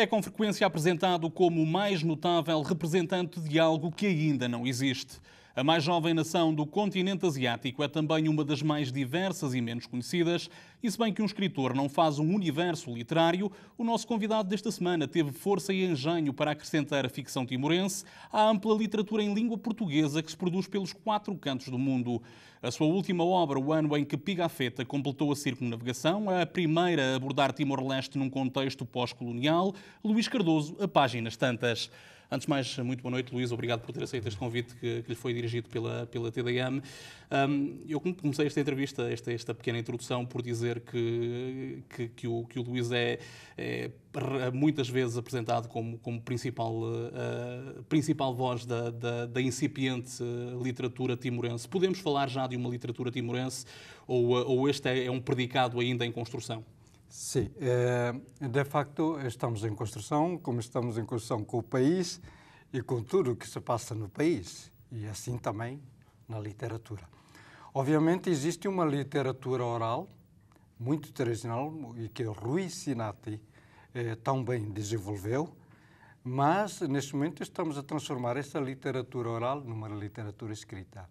é com frequência apresentado como o mais notável representante de algo que ainda não existe. A mais jovem nação do continente asiático é também uma das mais diversas e menos conhecidas, e se bem que um escritor não faz um universo literário, o nosso convidado desta semana teve força e engenho para acrescentar a ficção timorense à ampla literatura em língua portuguesa que se produz pelos quatro cantos do mundo. A sua última obra, o ano em que Pigafetta completou a circunnavigação, é a primeira a abordar Timor-Leste num contexto pós-colonial, Luís Cardoso, a páginas tantas. Antes de mais, muito boa noite, Luís. Obrigado por ter aceito este convite que, que lhe foi dirigido pela, pela TDM. Um, eu comecei esta entrevista, esta, esta pequena introdução, por dizer que, que, que o, que o Luís é, é muitas vezes apresentado como, como principal, uh, principal voz da, da, da, incipiente eh, literatura timorense. Podemos falar já de uma literatura timorense ou, eh, ou este é, é um predicado ainda em construção? Sim, eh, de facto estamos em construção, como estamos em construção com o país e com tudo o que se passa no país e assim também na literatura. Obviamente existe uma literatura oral muito tradicional e que Rui Sinati eh, tão bem desenvolveu, mas neste momento estamos a transformar essa literatura oral numa literatura escrita.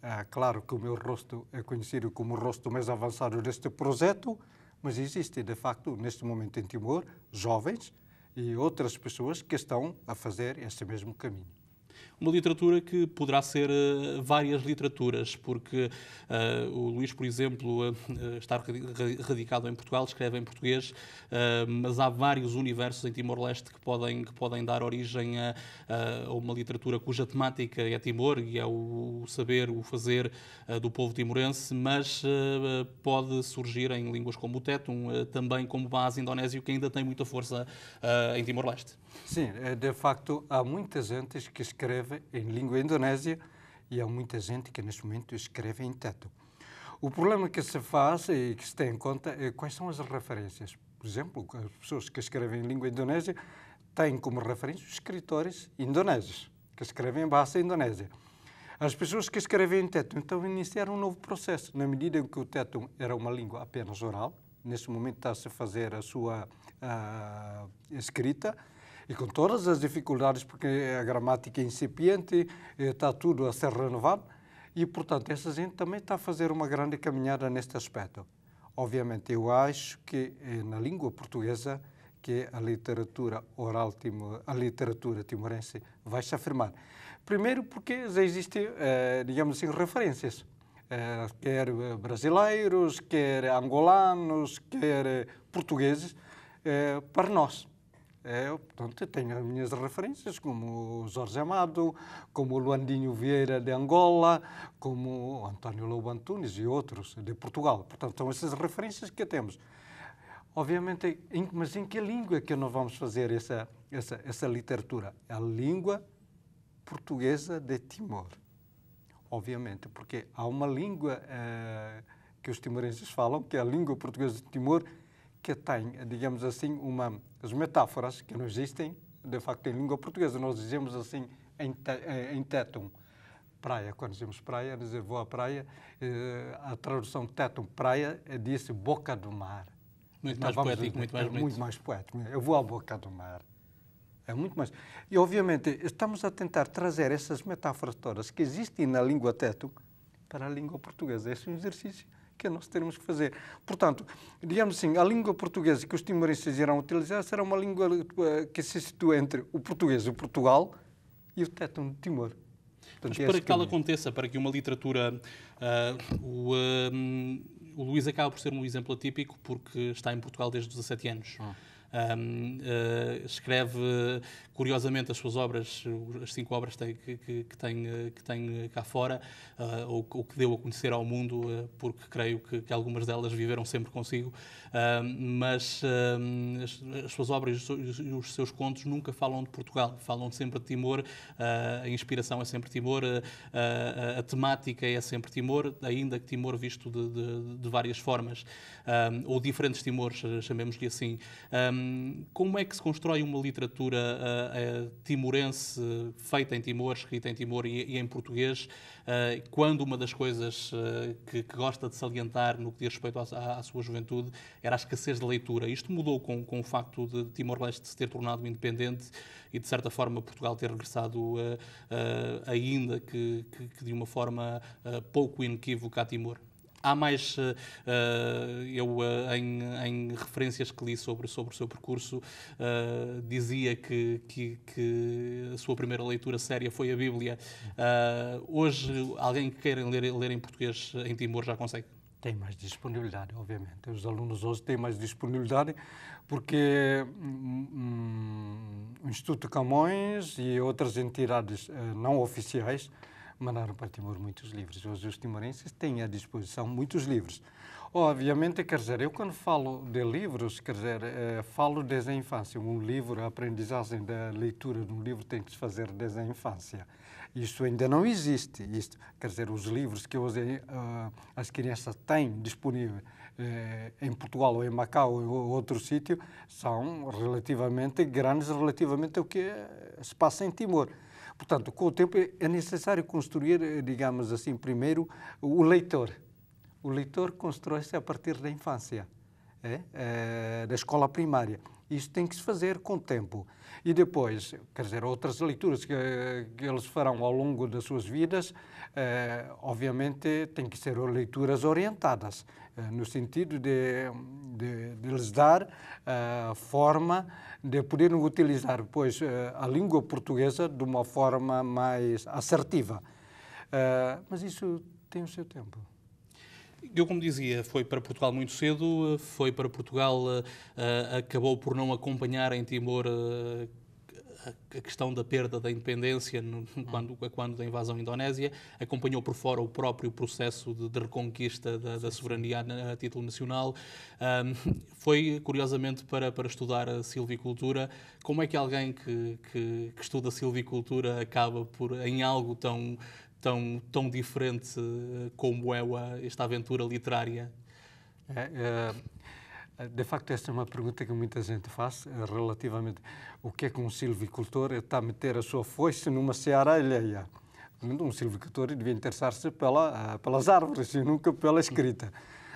Ah, claro que o meu rosto é conhecido como o rosto mais avançado deste projeto, mas existem, de facto, neste momento em Timor, jovens e outras pessoas que estão a fazer esse mesmo caminho. Uma literatura que poderá ser uh, várias literaturas, porque uh, o Luís, por exemplo, uh, está radicado em Portugal, escreve em português, mas há vários universos em Timor-Leste que podem, que podem dar origem a, a, uma literatura cuja temática é Timor e é o saber, o fazer do povo timorense, mas pode surgir em línguas como o Tétum, também como base indonésio, que ainda tem muita força em Timor-Leste. Sim, de facto, há muitas gente que escreve escreve em língua indonésia e há muita gente que neste momento escreve em teto. O problema que se faz e que se tem em conta é quais são as referências. Por exemplo, as pessoas que escrevem em língua indonésia têm como referência os escritores indonésios, que escrevem em Bahasa Indonésia. As pessoas que escrevem em teto, então, iniciaram um novo processo. Na medida em que o teto era uma língua apenas oral, neste momento está-se a fazer a sua ah, escrita, e com todas as dificuldades, porque é a gramática é incipiente, está eh, tudo a ser renovado, e, portanto, essa gente também está a fazer uma grande caminhada neste aspecto. Obviamente, eu acho que eh, na língua portuguesa, que a literatura oral, a literatura timorense vai se afirmar. Primeiro porque já existem, eh, digamos assim, referências. quer brasileiros, quer angolanos, quer portugueses, para nós. É, portanto, tenho as minhas referências, como o Jorge Amado, como o Luandinho Vieira de Angola, como o António Lobo Antunes e outros de Portugal. Portanto, são essas referências que temos. Obviamente, em, mas em que língua é que nós vamos fazer essa, essa, essa literatura? A língua portuguesa de Timor. Obviamente, porque há uma língua eh, que os timorenses falam, que é a língua portuguesa de Timor, que tem, digamos assim, uma, as metáforas que não existem, de facto, em língua portuguesa. Nós dizemos assim em, te, em tétum, praia. Quando dizemos praia, é dizer vou à praia, eh, a tradução tétum, praia, é disse boca do mar. Muito então, mais vamos, poético, muito mais é Muito mais poético. Eu vou à boca do mar. É muito mais. E, obviamente, estamos a tentar trazer essas metáforas todas que existem na língua tétum para a língua portuguesa. Esse é um exercício que nós teremos que fazer. Portanto, digamos assim, a língua portuguesa que os timorenses irão utilizar será uma língua eh, que se situa entre o português, o Portugal e o tétano de Timor. Portanto, Mas é para que ela aconteça, para que uma literatura. Uh, o, um, eh, o Luís acaba por ser um exemplo atípico porque está em Portugal desde 17 anos. Ah um, uh, eh, escreve, eh, curiosamente, as suas obras, as cinco obras tem, que, que, que, tem, eh, que tem cá fora, uh, ou, o que deu a conhecer ao mundo, uh, porque creio que, que, algumas delas viveram sempre consigo, mas as, as, suas obras e os, seus contos nunca falam de Portugal, falam sempre de Timor, a inspiração é sempre Timor, a, a, a, temática é sempre Timor, ainda que Timor visto de, de, de várias formas, ou diferentes Timores, chamemos-lhe assim como é que se constrói uma literatura uh, uh, timorense feita em Timor, escrita em Timor e, e em português, uh, quando uma das coisas que, que, gosta de salientar no que diz respeito à, à, sua juventude era a escassez de leitura? Isto mudou com, com o facto de Timor-Leste se ter tornado independente e, de certa forma, Portugal ter regressado, ainda que, que, que, de uma forma pouco inequívoca, a Timor? Há mais, uh, eu eh, em, em, referências que li sobre, sobre o seu percurso, uh, dizia que, que, que, a sua primeira leitura séria foi a Bíblia. Uh, hoje, alguém que queira ler, ler em português em Timor já consegue? Tem mais disponibilidade, obviamente. Os alunos hoje têm mais disponibilidade porque hum, o hum, Instituto Camões e outras entidades não oficiais mandaram para Timor muitos livros. Hoje os timorenses têm à disposição muitos livros. Obviamente, quer dizer, eu quando falo de livros, quer dizer, eh, falo desde a infância. Um livro, a aprendizagem da leitura de um livro tem que se fazer desde a infância. Isso ainda não existe. Isto, quer dizer, os livros que hoje uh, as crianças têm disponíveis eh, em Portugal ou em Macau ou outro sítio são relativamente grandes relativamente ao que se passa em Timor. Portanto, com o tempo é necessário construir, eh, digamos assim, primeiro o leitor. O leitor constrói-se a partir da infância, é? É, da escola primária. Isso tem que se fazer com o tempo. E depois, quer dizer, outras leituras que, que eles farão ao longo das suas vidas, eh, obviamente, têm que ser leituras orientadas. Eh, no sentido de, de, de lhes dar a uh, eh, forma de poderem utilizar pois, uh, a língua portuguesa de uma forma mais assertiva. Uh, mas isso tem o seu tempo. Eu, como dizia, foi para Portugal muito cedo, foi para Portugal, acabou por não acompanhar em Timor a questão da perda da independência no, hum. quando, quando da invasão indonésia, acompanhou por fora o próprio processo de, de reconquista da, da, soberania a título nacional. Um, foi, curiosamente, para, para estudar a silvicultura. Como é que alguém que, que, que estuda silvicultura acaba por, em algo tão, tão, tão diferente eh, como é esta aventura literária? é, é de facto, esta é uma pergunta que muita gente faz eh, relativamente o que é que um silvicultor está a meter a sua foice numa seara alheia. Um silvicultor devia interessar-se pela, ah, pelas árvores e nunca pela escrita.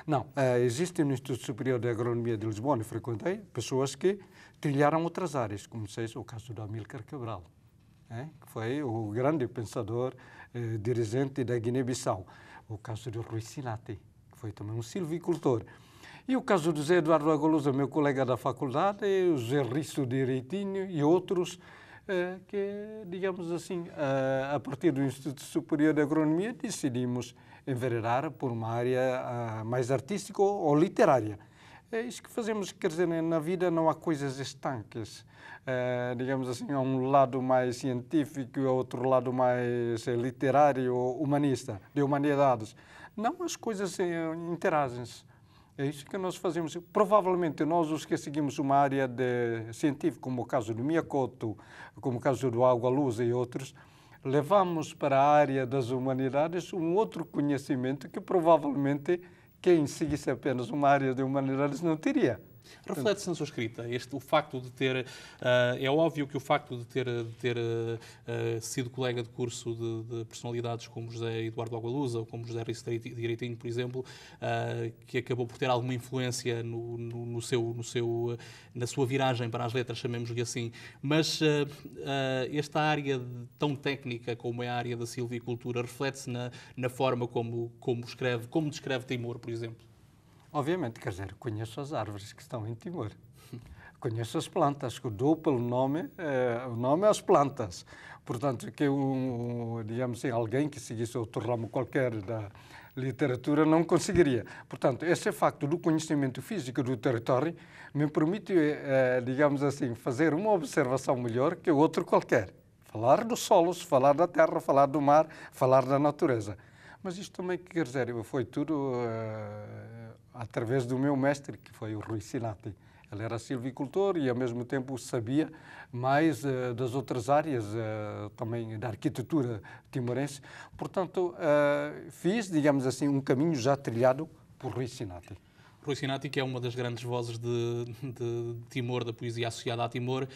Não, eh, existe no Instituto Superior de Agronomia de Lisboa, e frequentei, pessoas que trilharam outras áreas, como seja o caso do Amílcar Cabral, eh, que foi o grande pensador, dirigente da Guiné-Bissau. O caso do Rui Sinati, que foi também um silvicultor. E o caso do Zé Eduardo Agolosa, meu colega da faculdade, o Zé Risso Direitinho e outros, eh, que, digamos assim, eh, a partir do Instituto Superior de Agronomia, decidimos enveredar por uma área ah, mais artística ou literária. É isso que fazemos, quer dizer, na vida não há coisas estanques. É, digamos assim, há um lado mais científico e outro lado mais literário, humanista, de humanidades. Não, as coisas interagem-se. É isso que nós fazemos. Provavelmente nós os que seguimos uma área de científica, como o caso do Miyakoto, como o caso do Água Luz e outros, levamos para a área das humanidades um outro conhecimento que provavelmente quem seguisse apenas uma área de humanidades não teria. Reflete-se na sua escrita este, o facto de ter. Eh, é óbvio que o facto de ter, de ter eh, eh, sido colega de curso de, de, personalidades como José Eduardo Agualusa ou como José Riz Direitinho, por exemplo, que acabou por ter alguma influência no, no, no, seu, no seu, na sua viragem para as letras, chamemos-lhe assim. Mas esta área tão técnica como é a área da silvicultura reflete-se na, na forma como, como escreve, como descreve Timor, por exemplo? Obviamente, quer dizer, conheço as árvores que estão em Timor. Conheço as plantas, que dou pelo nome, eh, o nome às plantas. Portanto, que um, digamos assim, alguém que seguisse outro ramo qualquer da literatura não conseguiria. Portanto, esse facto do conhecimento físico do território me permite, eh, digamos assim, fazer uma observação melhor que outro qualquer. Falar dos solos, falar da terra, falar do mar, falar da natureza. Mas isto também quer dizer, foi tudo. Eh, através do meu mestre, que foi o Rui Sinati. Ele era silvicultor e, ao mesmo tempo, sabia mais uh, das outras áreas, uh, também da arquitetura timorense. Portanto, uh, fiz, digamos assim, um caminho já trilhado por Rui Sinati. Rui Sinati, que é uma das grandes vozes de, de Timor, da poesia associada a Timor, uh,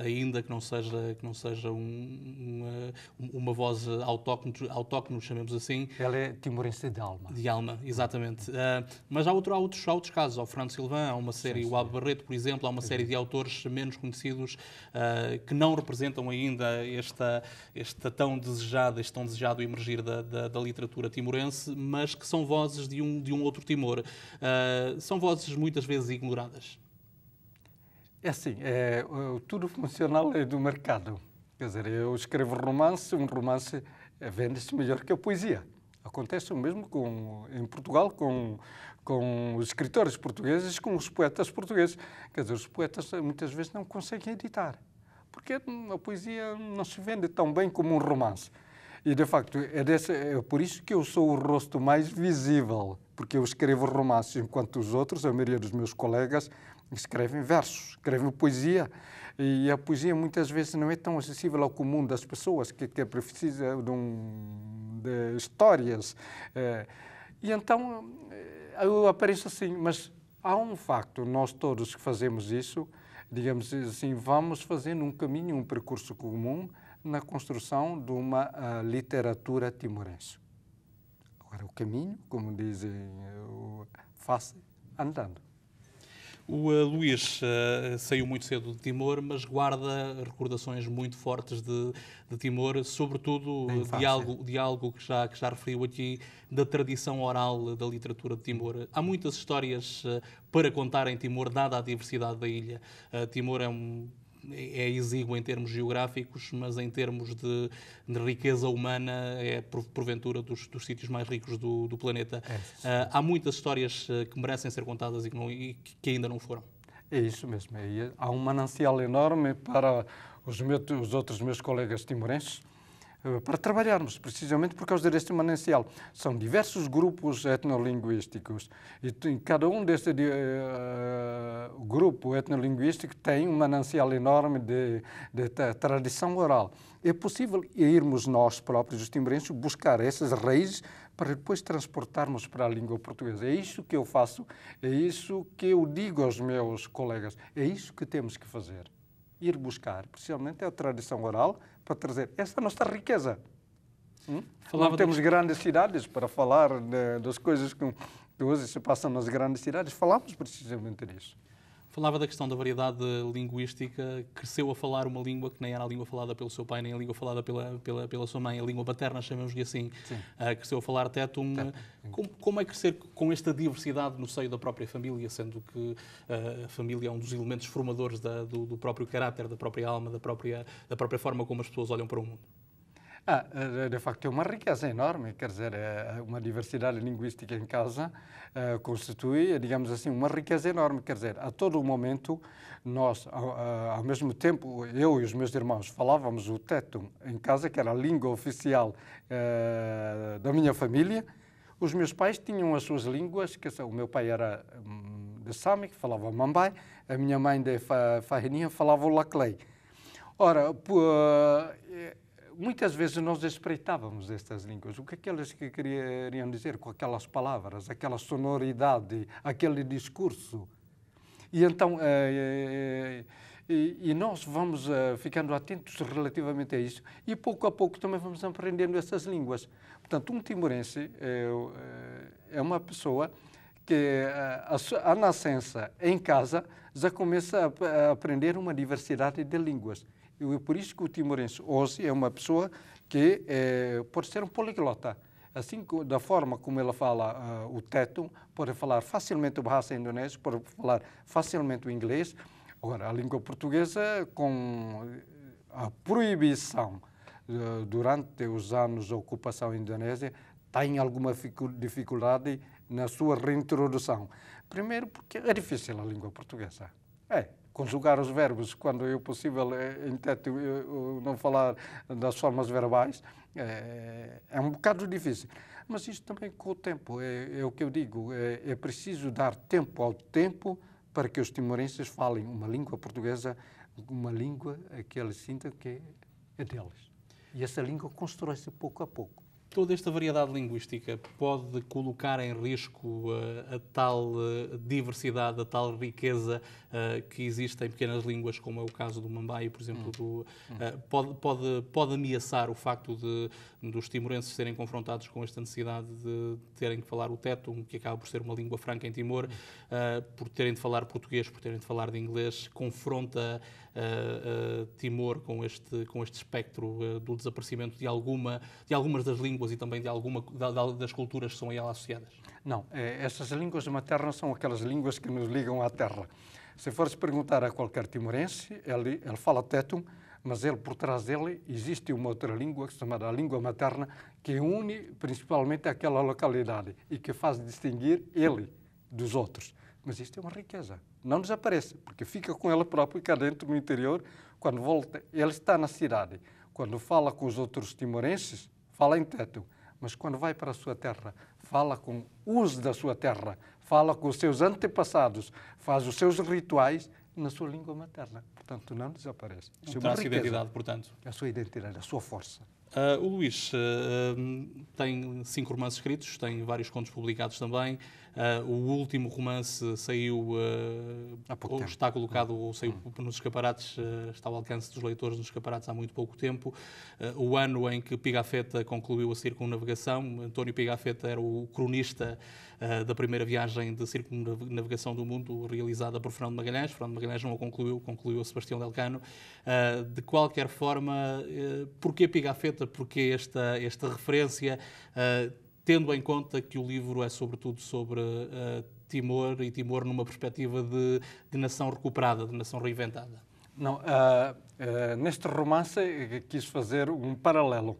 ainda que não seja, que não seja um, uma, uma, voz autóctone, chamemos assim. Ela é timorense de alma. De alma, exatamente. Uh, mas há, outro, há, outros, há outros casos, há o Fernando Silvã, há uma série, sim, sim. o Aldo Barreto, por exemplo, há uma série de autores menos conhecidos uh, que não representam ainda esta, esta tão desejada, este tão desejado emergir da, da, da literatura timorense, mas que são vozes de um, de um outro Timor. Uh, ah, são vozes muitas vezes ignoradas. É assim, é, tudo funcional é do mercado. Quer dizer, eu escrevo romance, um romance é, vende-se melhor que a poesia. Acontece o mesmo com, em Portugal com, com os escritores portugueses, com os poetas portugueses. Quer dizer, os poetas eh, muitas vezes não conseguem editar, porque a poesia não se vende tão bem como um romance. E, de facto, é, desse, é por isso que eu sou o rosto mais visível porque eu escrevo romances, enquanto os outros, a maioria dos meus colegas, escrevem versos, escrevem poesia. E a poesia muitas vezes não é tão acessível ao comum das pessoas, que, que precisa de, um, de histórias. É, e então é, eu apareço assim, mas há um facto, nós todos que fazemos isso, digamos assim, vamos fazendo um caminho, um percurso comum na construção de uma ah, literatura timorense caminho, como dizem, faça andando. O uh, Luís uh, saiu muito cedo de Timor, mas guarda recordações muito fortes de, de Timor, sobretudo de algo, de algo que, já, que já referiu aqui, da tradição oral da literatura de Timor. Há muitas histórias uh, para contar em Timor, dada a diversidade da ilha. Timor é um é exíguo em termos geográficos, mas em termos de, de riqueza humana é porventura dos, dos sítios mais ricos do, do planeta. É uh, há muitas histórias ah, que merecem ser contadas e que, não, e que ainda não foram. É isso mesmo. É, há um manancial enorme para os, meus, os outros meus colegas timorenses eh, para trabalharmos, precisamente por causa deste manancial. São diversos grupos etnolinguísticos e cada um deste uh, grupo etnolinguístico tem um manancial enorme de, de, de tradição oral. É possível irmos nós próprios, os timbrenses, buscar essas raízes para depois transportarmos para a língua portuguesa. É isso que eu faço, é isso que eu digo aos meus colegas, é isso que temos que fazer ir buscar, precisamente, é a tradição oral para trazer essa nossa riqueza. Hum? Não temos de... grandes cidades para falar de, né, das coisas que, que hoje se passam nas grandes cidades. Falamos precisamente disso. Falava da questão da variedade linguística, cresceu a falar uma língua que nem era a língua falada pelo seu pai, nem a língua falada pela, pela, pela sua mãe, a língua paterna, chamemos-lhe assim. Uh, cresceu a falar tétum. Como, como, é crescer com esta diversidade no seio da própria família, sendo que uh, a família é um dos elementos formadores da, do, do, próprio caráter, da própria alma, da própria, da própria forma como as pessoas olham para o mundo? Ah, eh, de facto, é uma riqueza enorme, quer dizer, eh, uma diversidade linguística em casa uh, constitui, digamos assim, uma riqueza enorme, quer dizer, a todo momento nós, ao, ao mesmo tempo, eu e os meus irmãos falávamos o teto em casa, que era a língua oficial uh, da minha família, os meus pais tinham as suas línguas, que o meu pai era hum, de Sami, que falava Mambai, a minha mãe de Fahinia falava o Laclei. Ora, uh, muitas vezes nós espreitávamos estas línguas, o que aquelas é que queriam dizer com aquelas palavras, aquela sonoridade, aquele discurso. E então, é, é, e, e, nós vamos ficando atentos relativamente a isso e pouco a pouco também vamos aprendendo essas línguas. Portanto, um timorense é, uma pessoa que a, a, a nascença em casa já começa a, a aprender uma diversidade de línguas e por isso que o timorense hoje é uma pessoa que é, pode ser um poliglota. Assim, da forma como ela fala uh, o teto, pode falar facilmente o bahasa indonésio, pode falar facilmente o inglês. Agora, a língua portuguesa, com eh, a proibição durante os anos da ocupação indonésia, tem alguma dificuldade na sua reintrodução. Primeiro, porque é difícil a língua portuguesa. É, conjugar os verbos quando é possível, é, teto, não falar das formas verbais, é, é, um bocado difícil. Mas isso também com o tempo, é, é o que eu digo, é, é, preciso dar tempo ao tempo para que os timorenses falem uma língua portuguesa, uma língua que eles sintam que é, é deles. E essa língua constrói-se pouco a pouco toda esta variedade linguística pode colocar em risco uh, a tal uh, diversidade, a tal riqueza uh, que existe em pequenas línguas, como é o caso do Mambaio, por exemplo, hum. do, pode, pode, pode ameaçar o facto de dos timorenses serem confrontados com esta necessidade de terem que falar o tétum, que acaba por ser uma língua franca em Timor, uh, por terem de falar português, por terem de falar de inglês, confronta uh, uh, Timor com este, com este espectro do desaparecimento de, alguma, de algumas das línguas e também de alguma das culturas que são a ela associadas? Não, essas línguas maternas são aquelas línguas que nos ligam à terra. Se fores perguntar a qualquer timorense, ele, ele fala tétum mas ele, por trás dele existe uma outra língua chamada a língua materna que une principalmente aquela localidade e que faz distinguir ele dos outros. Mas isto é uma riqueza. Não desaparece, porque fica com ele próprio cá dentro, no interior. Quando volta, ele está na cidade. Quando fala com os outros timorenses, fala em teto. Mas quando vai para a sua terra, fala com os da sua terra, fala com os seus antepassados, faz os seus rituais na sua língua materna. Portanto, não desaparece. Isso então, é a sua identidade, portanto. É a sua identidade, a sua força. Uh, o Luís uh, tem cinco romances escritos, tem vários contos publicados também. Uh, o último romance saiu, uh, está colocado, hum. ou saiu hum. nos escaparates, uh, está ao alcance dos leitores nos escaparates há muito pouco tempo. Uh, o ano em que Pigafetta concluiu a circunnavegação, António Pigafetta era o cronista da primeira viagem de circunnavegação do mundo realizada por Fernando Magalhães. Fernando Magalhães não a concluiu, concluiu a Sebastião Delcano. de qualquer forma, uh, porquê Pigafetta? Porquê esta, esta referência? tendo em conta que o livro é sobretudo sobre uh, Timor e Timor numa perspectiva de, de nação recuperada, de nação reinventada? Não, uh, uh, neste romance quis fazer um paralelo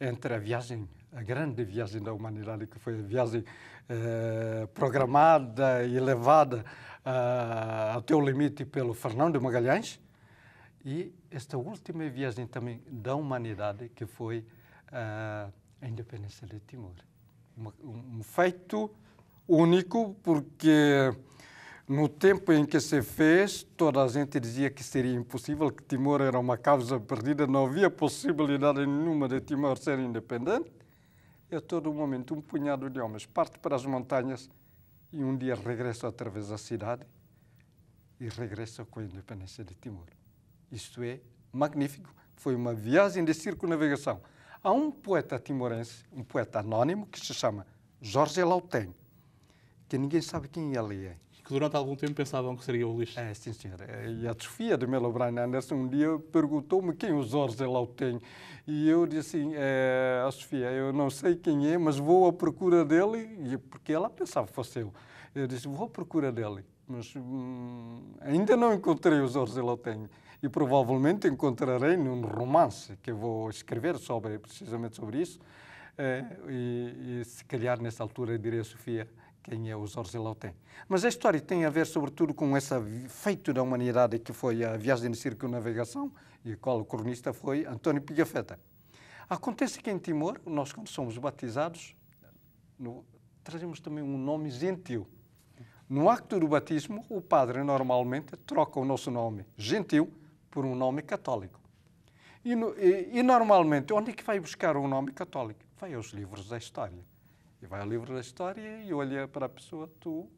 entre a viagem, a grande viagem da humanidade, que foi a viagem programada e levada ao teu limite pelo Fernando Magalhães, e esta última viagem também da humanidade, que foi a independência de Timor um feito único, porque no tempo em que se fez, toda a gente dizia que seria impossível, que Timor era uma causa perdida, não havia possibilidade nenhuma de Timor ser independente. E é a todo momento, um punhado de homens parte para as montanhas e um dia regressa através da cidade e regressa com a independência de Timor. Isto é magnífico. Foi uma viagem de circunavegação. Há um poeta timorense, um poeta anónimo, que se chama Jorge Lautem, que ninguém sabe quem ele é. Que durante algum tempo pensavam que seria o lixo. É, sim, senhora. E a Sofia de Melo Brian Anderson um dia perguntou-me quem é o Jorge Lautem. E eu disse assim, é, a Sofia, eu não sei quem é, mas vou à procura dele, porque ela pensava que fosse eu. Eu disse, vou à procura dele, mas hum, ainda não encontrei o Jorge Lautem e provavelmente encontrarei num romance que vou escrever sobre, precisamente sobre isso. Eh, e, e, se calhar nessa altura direi a Sofia quem é o Jorge Lautem. Mas a história tem a ver sobretudo com esse feito da humanidade que foi a viagem de circunavegação e o qual o cronista foi António Pigafetta. Acontece que em Timor, nós quando somos batizados, no, trazemos também um nome gentil. No acto do batismo, o padre normalmente troca o nosso nome gentil por um nome católico. E, e, e, normalmente, onde é que vai buscar um nome católico? Vai aos livros da história. E vai ao livro da história e olha para a pessoa, tu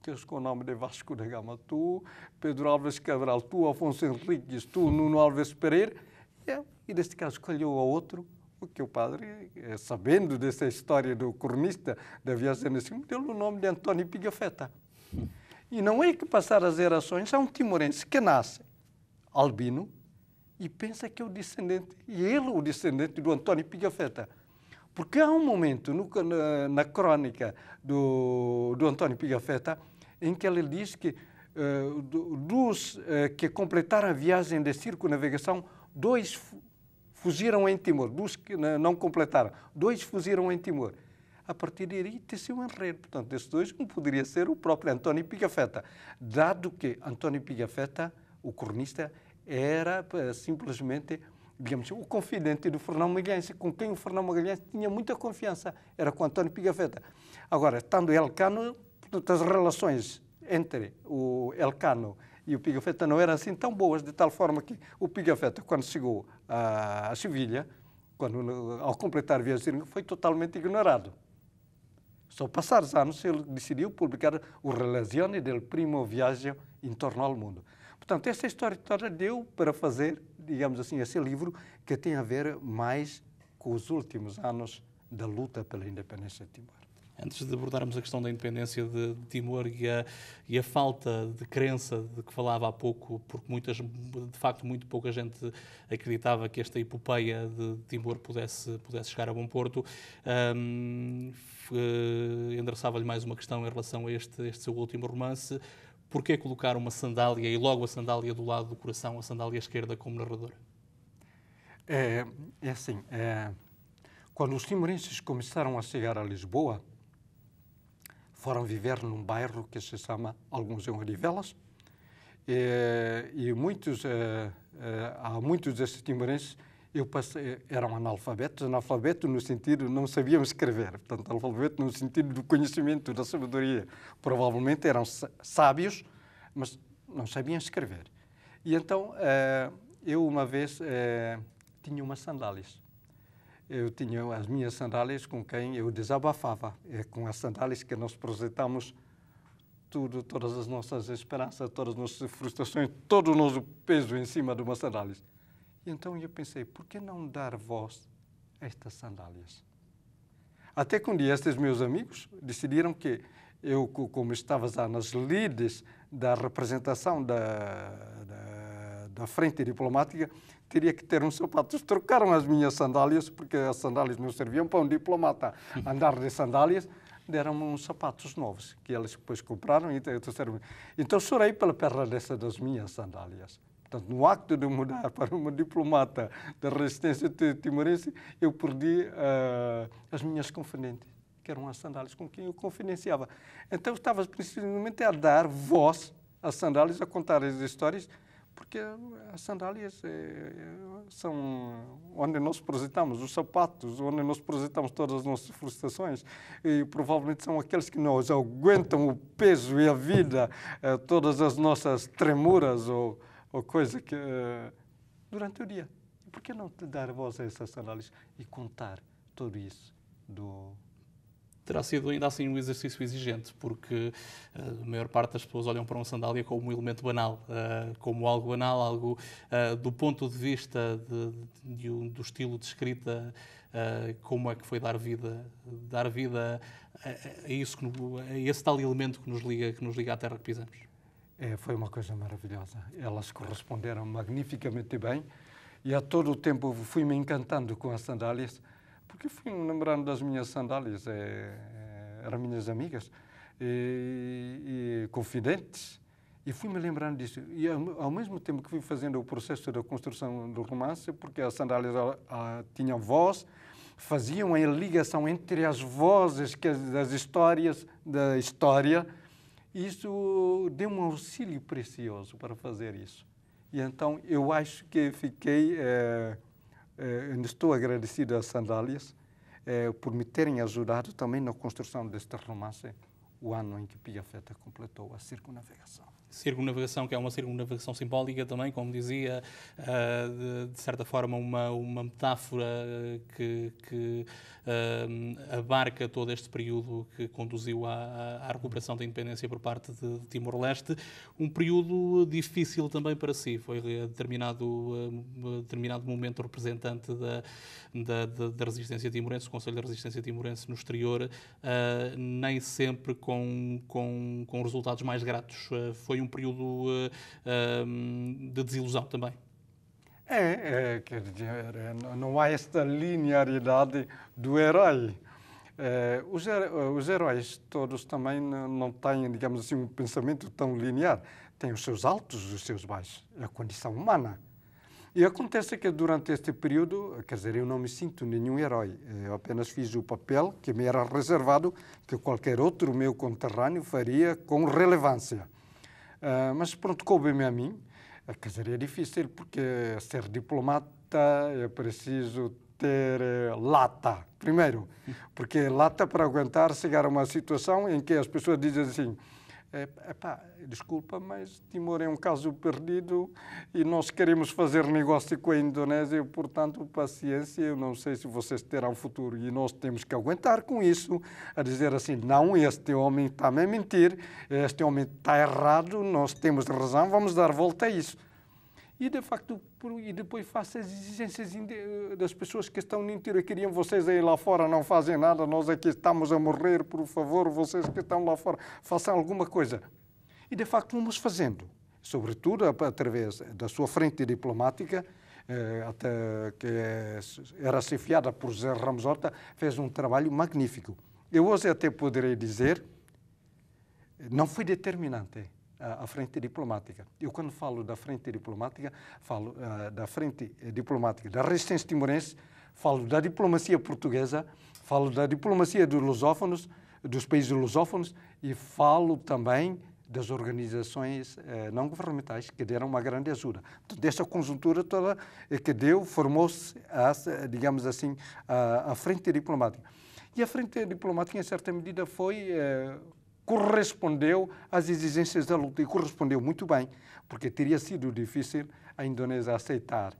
ficas com o nome de Vasco da Gama, tu, Pedro Alves Cabral, tu, Afonso Henriques, tu, Nuno Alves Pereira. É, e neste caso, escolheu a outro, porque o padre, eh, sabendo dessa história do cronista da viagem nesse deu o nome de Antônio Pigafetta. E não é que passar as gerações, é um timorense que nasce albino, e pensa que é o descendente, e ele o descendente do Antônio Pigafetta. Porque há um momento no, na, na, crônica do, do Antônio Pigafetta em que ele diz que uh, dos uh, que completaram a viagem de circunavegação dois fugiram em Timor, dos que não completaram, dois fugiram em Timor. A partir daí, teceu um enredo. Portanto, desses dois, um poderia ser o próprio Antônio Pigafetta, dado que Antônio Pigafetta o cronista era simplesmente, digamos, o confidente do Fernão Magalhães, com quem o Fernão Magalhães tinha muita confiança, era com António Pigafetta. Agora, estando Elcano, as relações entre o Elcano e o Pigafetta não eram assim tão boas, de tal forma que o Pigafetta, quando chegou à Sevilha, quando, ao completar a viagem, foi totalmente ignorado. Só passados anos ele decidiu publicar o Relazione del Primo Viaggio intorno ao Mundo. Portanto, esta história toda deu para fazer, digamos assim, esse livro que tem a ver mais com os últimos anos da luta pela independência de Timor. Antes de abordarmos a questão da independência de, Timor e a, e a, falta de crença de que falava há pouco, porque muitas, de facto muito pouca gente acreditava que esta epopeia de Timor pudesse, pudesse chegar a bom porto, um, eh, endereçava-lhe mais uma questão em relação a este, este seu último romance porquê colocar uma sandália e logo a sandália do lado do coração, a sandália esquerda, como narradora? É, é assim, é, quando os timorenses começaram a chegar a Lisboa, foram viver num bairro que se chama Alguns em Odivelas, e, e muitos, é, é, há muitos desses timorenses eu passei, era um analfabeto, analfabeto no sentido não sabiam escrever, portanto, analfabeto no sentido do conhecimento, da sabedoria. Provavelmente eram sábios, mas não sabiam escrever. E então, eh, eu uma vez eh, tinha umas sandálias. Eu tinha as minhas sandálias com quem eu desabafava. É com as sandálias que nós projetamos tudo, todas as nossas esperanças, todas as nossas frustrações, todo o nosso peso em cima de uma sandálias. E então eu pensei, por que não dar voz a estas sandálias? Até que um dia estes meus amigos decidiram que eu, como estava já nas lides da representação da, da, da, frente diplomática, teria que ter um sapato. Eles trocaram as minhas sandálias, porque as sandálias não serviam para um diplomata andar de sandálias, deram-me uns sapatos novos, que eles depois compraram e então, trouxeram. Então chorei pela perda dessa das minhas sandálias. Portanto, no acto de mudar para uma diplomata da resistência timorense, eu perdi uh, as minhas confidentes, que eram as sandálias com quem eu confidenciava. Então, eu estava precisamente a dar voz às sandálias, a contar as histórias, porque as sandálias eh, eh, são onde nós projetamos os sapatos, onde nós projetamos todas as nossas frustrações e provavelmente são aqueles que nós aguentam o peso e a vida, eh, todas as nossas tremuras ou ou coisa que. Eh, durante o dia. E por que não te dar voz a essas análises e contar tudo isso do, terá sido ainda assim um exercício exigente, porque uh, a maior parte das pessoas olham para uma sandália como um elemento banal, uh, como algo banal, algo uh, do ponto de vista de, de, de, do estilo de escrita, como é que foi dar vida, dar vida a, a isso, a esse tal elemento que nos liga, que nos liga à terra que pisamos. É, foi uma coisa maravilhosa. Elas corresponderam magnificamente bem e a todo o tempo fui me encantando com as sandálias, porque fui me lembrando das minhas sandálias, é, é eram minhas amigas e, e confidentes. E fui me lembrando disso. E ao, mesmo tempo que fui fazendo o processo da construção do romance, porque as sandálias a, ah, a, ah, tinham voz, faziam a ligação entre as vozes que, das histórias da história isso deu um auxílio precioso para fazer isso. E então eu acho que fiquei, é, é, estou agradecido às sandálias é, por me terem ajudado também na construção deste romance, o ano em que Pia Feta completou a circunavegação circunnavigação, que é uma circunnavigação simbólica também, como dizia, uh, de, de, certa forma uma, uma metáfora eh, que, que uh, abarca todo este período que conduziu à, à recuperação da independência por parte de, de Timor-Leste. Um período difícil também para si, foi a determinado, determinado momento representante da, da, da, da resistência timorense, o Conselho da Resistência Timorense no exterior, nem sempre com, com, com resultados mais gratos. foi um período eh, de desilusão também. É, é, quer dizer, é, não há esta linearidade do herói. É, os, os heróis todos também não têm, digamos assim, um pensamento tão linear. Têm os seus altos, os seus baixos. É a condição humana. E acontece que durante este período, quer dizer, eu não me sinto nenhum herói. Eu apenas fiz o papel que me era reservado, que qualquer outro meu conterrâneo faria com relevância. Ah, mas pronto, coube-me a mim. Ah, quer dizer, é difícil, porque ser diplomata é preciso ter eh, lata, primeiro, porque lata para aguentar chegar a uma situação em que as pessoas dizem assim é, epá, desculpa, mas Timor é um caso perdido e nós queremos fazer negócio com a Indonésia, portanto, paciência, eu não sei se vocês terão futuro e nós temos que aguentar com isso, a dizer assim, não, este homem está a mentir, este homem está errado, nós temos razão, vamos dar volta a isso e de facto e depois faça as exigências eh, das pessoas que estão no interior queriam vocês aí lá fora não fazem nada nós aqui é estamos a morrer por favor vocês que estão lá fora façam alguma coisa e de facto vamos fazendo sobretudo através da sua frente diplomática eh, até que é, era chefiada por José Ramos Horta fez um trabalho magnífico eu hoje até poderei dizer não foi determinante a frente diplomática. Eu, quando falo da frente diplomática, falo uh, da frente eh, diplomática da resistência timorense, falo da diplomacia portuguesa, falo da diplomacia dos lusófonos, dos países lusófonos e falo também das organizações eh, não governamentais que deram uma grande ajuda. Desta conjuntura toda eh, que deu, formou-se, digamos assim, a, a, frente diplomática. E a frente diplomática, em certa medida, foi eh, correspondeu às exigências da luta e correspondeu muito bem, porque teria sido difícil a Indonésia aceitar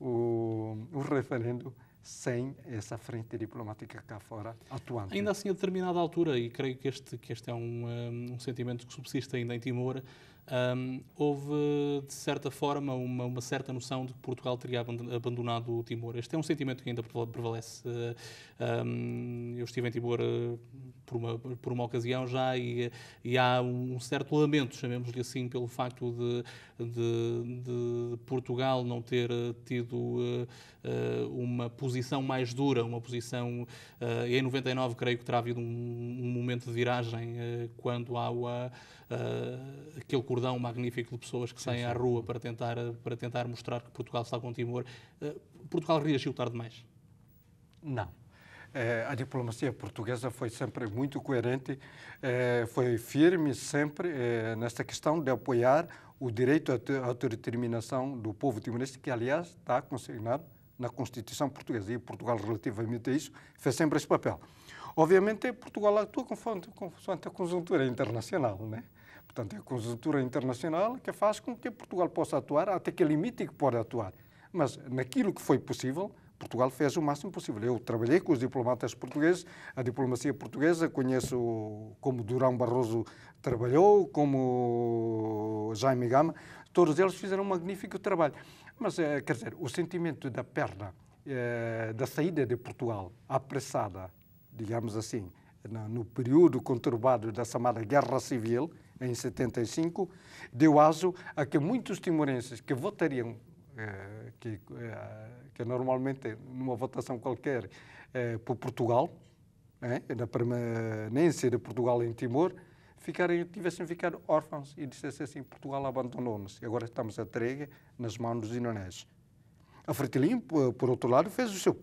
o, o referendo sem essa frente diplomática cá fora atuando. Ainda assim, a determinada altura, e creio que este, que este é um, um sentimento que subsiste ainda em Timor, um, houve, de certa forma, uma, uma, certa noção de que Portugal teria abandonado o Timor. Este é um sentimento que ainda prevalece. Um, eh, eu estive em Timor eh, por uma, por uma ocasião já e, e há um certo lamento, chamemos-lhe assim, pelo facto de, de, de Portugal não ter eh, tido eh, uma posição mais dura, uma posição. Eh, e em 99 creio que terá havido um, um momento de viragem eh, quando há aquele cordão magnífico de pessoas que saem sim, à rua para tentar, para tentar mostrar que Portugal está com Timor. Portugal reagiu tarde demais? Não. a diplomacia portuguesa foi sempre muito coerente, foi firme sempre nesta questão de apoiar o direito à autodeterminação do povo timorense, que, aliás, está consignado na Constituição portuguesa. E Portugal, relativamente a isso, fez sempre esse papel. Obviamente, é Portugal atua conforme, conforme a conjuntura internacional, né? Portanto, é a conjuntura internacional que faz com que Portugal possa atuar até que limite que pode atuar. Mas, naquilo que foi possível, Portugal fez o máximo possível. Eu trabalhei com os diplomatas portugueses, a diplomacia portuguesa, conheço como Durão Barroso trabalhou, como Jaime Gama, todos eles fizeram um magnífico trabalho. Mas, eh, quer dizer, o sentimento da perna, eh, da saída de Portugal apressada, digamos assim, no período conturbado da chamada Guerra Civil, em 75, deu aso a que muitos timorenses que votariam, eh, que, que normalmente numa votação qualquer, por Portugal, na permanência de Portugal em Timor, ficarem, tivessem ficado órfãos e dissessem assim, Portugal abandonou-nos e agora estamos a entregue nas mãos dos indonésios. A Fertilim por outro lado, fez o seu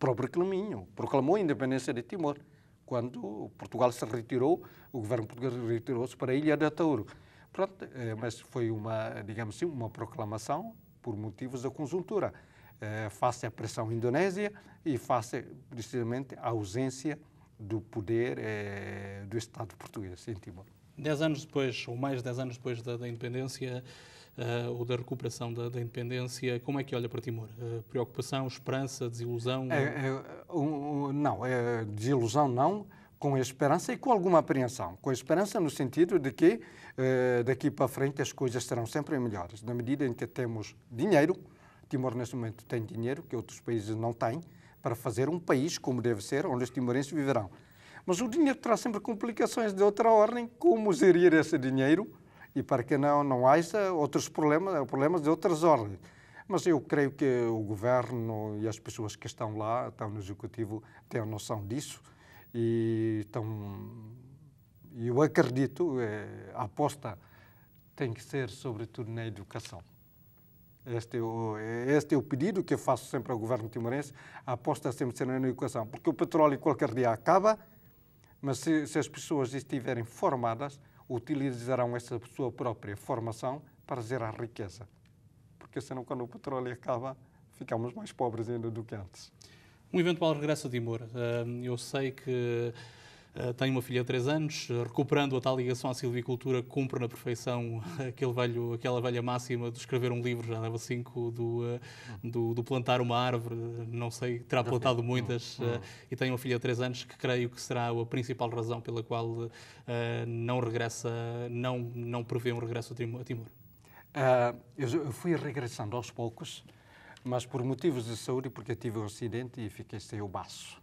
próprio caminho, proclamou a independência de Timor. Quando Portugal se retirou, o governo português retirou-se para a Ilha da Touro. Pronto, eh, mas foi uma, digamos assim, uma proclamação por motivos da conjuntura, eh, face à pressão indonésia e face precisamente à ausência do poder eh, do Estado português em Timor. Dez anos depois, ou mais de dez anos depois da, da independência, uh, eh, ou da recuperação da, da, independência, como é que olha para Timor? Uh, preocupação, esperança, desilusão? É, é, um, não, é, desilusão não, com esperança e com alguma apreensão. Com esperança no sentido de que uh, daqui para frente as coisas serão sempre melhores. Na medida em que temos dinheiro, Timor neste momento tem dinheiro que outros países não têm, para fazer um país como deve ser, onde os timorenses viverão. Mas o dinheiro traz sempre complicações de outra ordem, como gerir esse dinheiro e para que não, não haja outros problemas, problemas de outras ordens. Mas eu creio que o governo e as pessoas que estão lá, estão no executivo, têm a noção disso e estão. Eu acredito, eh, a aposta tem que ser sobretudo na educação. Este é, o, este é o pedido que eu faço sempre ao governo timorense, a aposta sempre será na educação, porque o petróleo qualquer dia acaba, mas se, se as pessoas estiverem formadas, utilizarão essa sua própria formação para gerar riqueza. Porque senão, quando o petróleo acaba, ficamos mais pobres ainda do que antes. Um eventual regresso de Timor. Eu sei que eh, tenho uma filha de 3 anos, eh, recuperando a tal ligação à silvicultura, cumpre na perfeição aquele velho, aquela velha máxima de escrever um livro, já leva 5, do, eh, do, do, plantar uma árvore, não sei, terá plantado muitas, hum, hum. e tenho uma filha de 3 anos que creio que será a principal razão pela qual não regressa, não, não prevê um regresso a Timor. Uh, eu fui regressando aos poucos, mas por motivos de saúde, porque tive um acidente e fiquei sem o baço.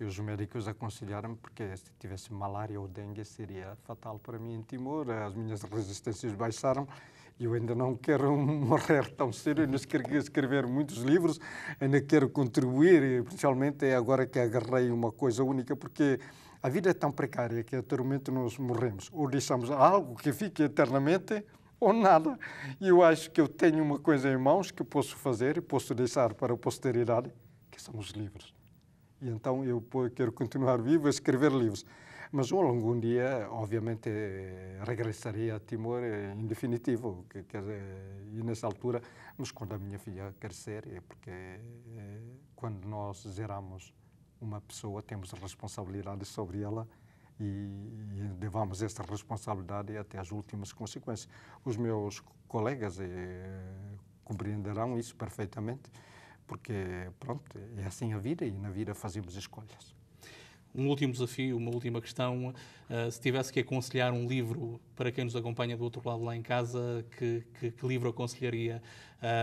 E os médicos aconselharam-me, porque é, se tivesse malária ou dengue seria fatal para mim em Timor, as minhas resistências baixaram e eu ainda não quero morrer tão cedo, ainda quero escrever muitos livros, ainda quero contribuir, principalmente é agora que agarrei uma coisa única, porque a vida é tão precária que atualmente nós morremos, ou deixamos algo que fique eternamente ou nada. E eu acho que eu tenho uma coisa em mãos que posso fazer e posso deixar para a posteridade, que são os livros. E então eu quero continuar vivo a escrever livros. Mas um longo dia, obviamente, regressaria a Timor eh, em definitivo, que, que, eh, e nessa altura, mas quando a minha filha crescer, é porque é, quando nós zeramos uma pessoa, temos responsabilidade sobre ela e, e levamos essa responsabilidade até as últimas consequências. Os meus colegas é, compreenderão isso perfeitamente porque pronto, é assim a vida e na vida fazemos escolhas. Um último desafio, uma última questão. Uh, se tivesse que aconselhar um livro para quem nos acompanha do outro lado lá em casa, que, que, que livro aconselharia?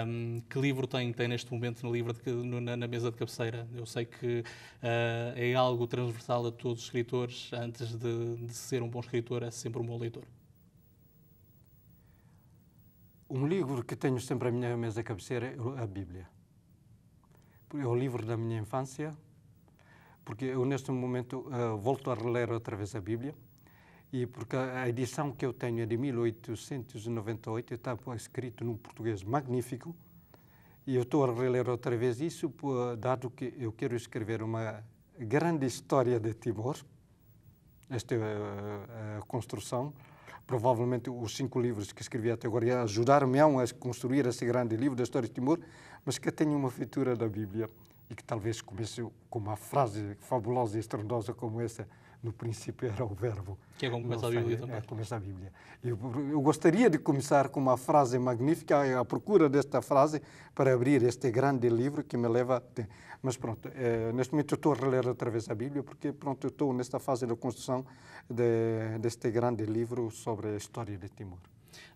Um, que livro tem, tem neste momento no livro de, na, na, mesa de cabeceira? Eu sei que uh, é algo transversal a todos os escritores. Antes de, de ser um bom escritor, é sempre um bom leitor. Um livro que tenho sempre à minha mesa de cabeceira é a Bíblia o livro da minha infância, porque eu neste momento uh, volto a reler outra vez a Bíblia, e porque a edição que eu tenho é de 1898, está escrito num português magnífico, e eu estou a reler outra vez isso, dado que eu quero escrever uma grande história de Timor, esta uh, construção, provavelmente os cinco livros que escrevi até agora ajudaram-me é a construir esse grande livro da história de Timor, mas que tem uma feitura da Bíblia e que talvez comece com uma frase fabulosa e estrondosa como essa no princípio era o verbo. Que é como começa a Bíblia também. É, começa a Bíblia. Eu, eu, gostaria de começar com uma frase magnífica, A procura desta frase, para abrir este grande livro que me leva... Mas pronto, é, neste momento eu estou a reler outra vez a Bíblia, porque pronto, eu estou nesta fase da construção de, deste grande livro sobre a história de Timor.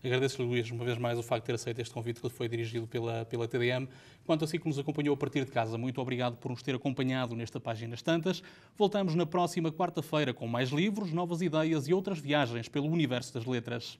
Agradeço-lhe, Luís, uma vez mais o facto de ter aceito este convite que foi dirigido pela, pela TDM. Quanto a si que nos acompanhou a partir de casa, muito obrigado por nos ter acompanhado nesta Páginas Tantas. Voltamos na próxima quarta-feira com mais livros, novas ideias e outras viagens pelo universo das letras.